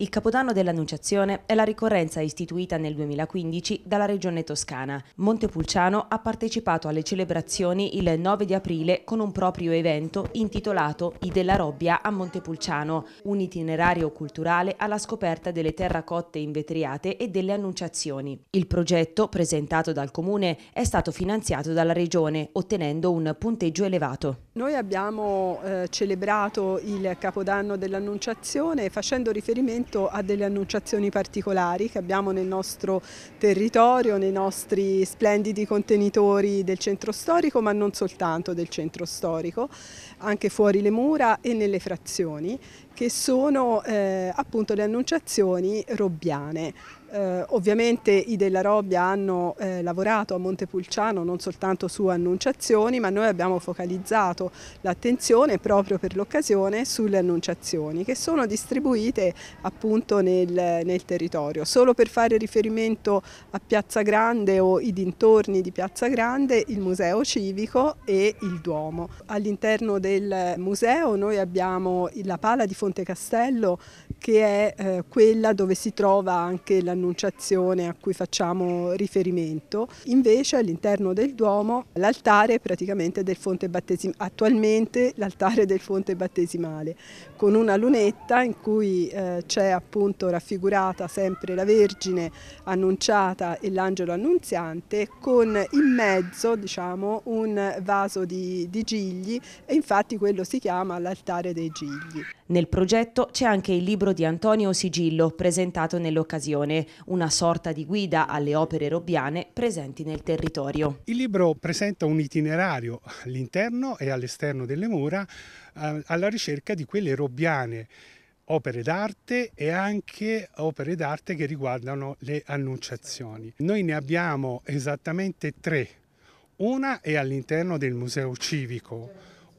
Il capodanno dell'Annunciazione è la ricorrenza istituita nel 2015 dalla Regione Toscana. Montepulciano ha partecipato alle celebrazioni il 9 di aprile con un proprio evento intitolato I della Robbia a Montepulciano, un itinerario culturale alla scoperta delle terracotte invetriate e delle Annunciazioni. Il progetto, presentato dal Comune, è stato finanziato dalla Regione, ottenendo un punteggio elevato. Noi abbiamo eh, celebrato il capodanno dell'Annunciazione facendo riferimento appunto a delle annunciazioni particolari che abbiamo nel nostro territorio, nei nostri splendidi contenitori del centro storico, ma non soltanto del centro storico, anche fuori le mura e nelle frazioni che sono eh, appunto le annunciazioni robbiane. Eh, ovviamente i della Robbia hanno eh, lavorato a Montepulciano non soltanto su annunciazioni, ma noi abbiamo focalizzato l'attenzione proprio per l'occasione sulle annunciazioni che sono distribuite appunto nel, nel, territorio. Solo per fare riferimento a Piazza Grande o i dintorni di Piazza Grande, il Museo Civico e il Duomo. All'interno del museo noi abbiamo la pala di fondazione Castello che è eh, quella dove si trova anche l'annunciazione a cui facciamo riferimento. Invece all'interno del Duomo l'altare è praticamente del fonte battesimale, attualmente l'altare del fonte battesimale, con una lunetta in cui eh, c'è appunto raffigurata sempre la Vergine annunciata e l'angelo annunziante con in mezzo diciamo un vaso di, di gigli e infatti quello si chiama l'altare dei gigli. Nel progetto c'è anche il libro libro di Antonio Sigillo presentato nell'occasione, una sorta di guida alle opere robbiane presenti nel territorio. Il libro presenta un itinerario all'interno e all'esterno delle mura eh, alla ricerca di quelle robbiane opere d'arte e anche opere d'arte che riguardano le annunciazioni. Noi ne abbiamo esattamente tre. Una è all'interno del Museo Civico,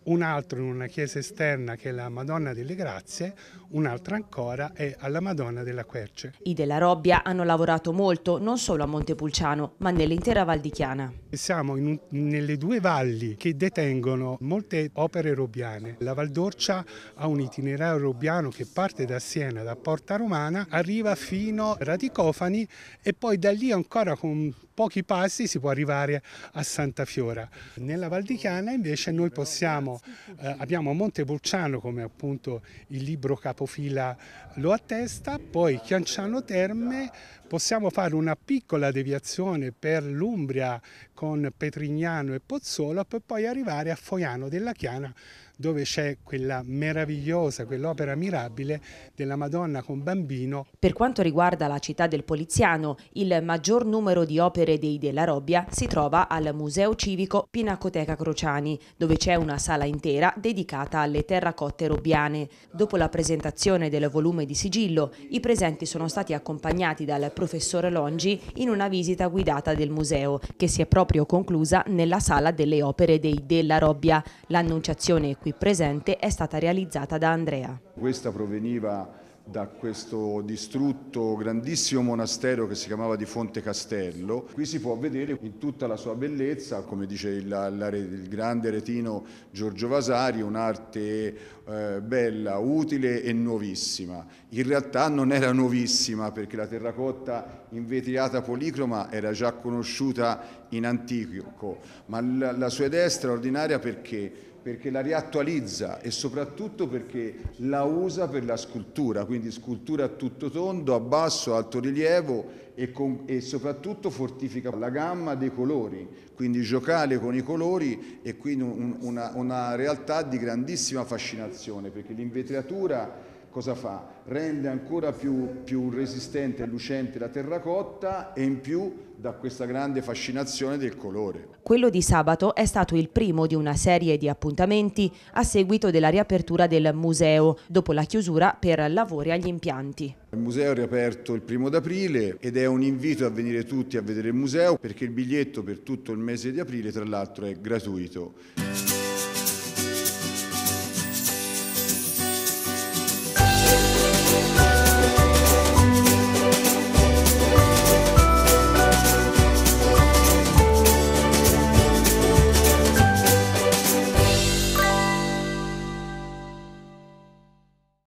un altro in una chiesa esterna che è la Madonna delle Grazie, un'altra ancora è alla Madonna della Querce. I della Robbia hanno lavorato molto non solo a Montepulciano ma nell'intera Val di Chiana. Siamo un, nelle due valli che detengono molte opere robbiane. La Val d'Orcia ha un itinerario robbiano che parte da Siena, da Porta Romana, arriva fino a Radicofani e poi da lì ancora con pochi passi si può arrivare a Santa Fiora. Nella Val di Chiana invece noi possiamo, eh, abbiamo Montepulciano come appunto il libro capofila lo attesta, poi Chianciano Terme, possiamo fare una piccola deviazione per l'Umbria con Petrignano e Pozzolo per poi arrivare a Foiano della Chiana dove c'è quella meravigliosa, quell'opera mirabile della Madonna con bambino. Per quanto riguarda la città del Poliziano, il maggior numero di opere dei della Robbia si trova al Museo Civico Pinacoteca Crociani, dove c'è una sala intera dedicata alle terracotte robbiane. Dopo la presentazione del volume di sigillo, i presenti sono stati accompagnati dal professore Longi in una visita guidata del museo, che si è proprio conclusa nella sala delle opere dei della Robbia. L'annunciazione qui qui presente è stata realizzata da Andrea. Questa proveniva da questo distrutto grandissimo monastero che si chiamava di Fonte Castello. Qui si può vedere in tutta la sua bellezza, come dice il, la, il grande retino Giorgio Vasari, un'arte eh, bella, utile e nuovissima. In realtà non era nuovissima perché la terracotta invetriata policroma era già conosciuta in antico, ma la, la sua idea è straordinaria perché perché la riattualizza e soprattutto perché la usa per la scultura, quindi scultura a tutto tondo, a basso, alto rilievo e, con, e, soprattutto fortifica la gamma dei colori, quindi giocare con i colori e quindi un, una, una realtà di grandissima fascinazione perché l'invetriatura cosa fa? Rende ancora più, più resistente e lucente la terracotta e in più da questa grande fascinazione del colore. Quello di sabato è stato il primo di una serie di appuntamenti a seguito della riapertura del museo, dopo la chiusura per lavori agli impianti. Il museo è riaperto il primo d'aprile ed è un invito a venire tutti a vedere il museo perché il biglietto per tutto il mese di aprile tra l'altro è gratuito.